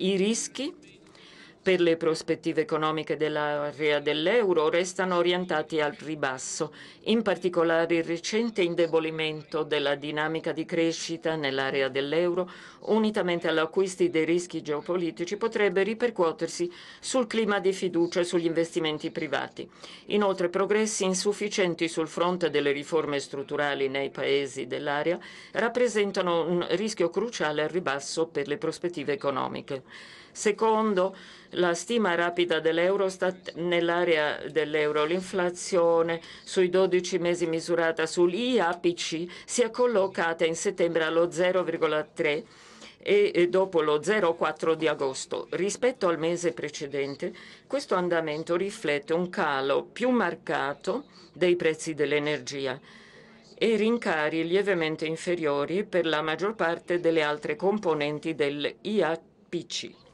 и риски per le prospettive economiche dell'area dell'euro restano orientati al ribasso, in particolare il recente indebolimento della dinamica di crescita nell'area dell'euro, unitamente all'acquisti dei rischi geopolitici, potrebbe ripercuotersi sul clima di fiducia e sugli investimenti privati. Inoltre progressi insufficienti sul fronte delle riforme strutturali nei paesi dell'area rappresentano un rischio cruciale al ribasso per le prospettive economiche. Secondo, la stima rapida dell'Eurostat nell'area dell'euro, l'inflazione sui 12 mesi misurata sull'IAPC si è collocata in settembre allo 0,3 e dopo lo 0,4 di agosto. Rispetto al mese precedente, questo andamento riflette un calo più marcato dei prezzi dell'energia e rincari lievemente inferiori per la maggior parte delle altre componenti dell'IAPC.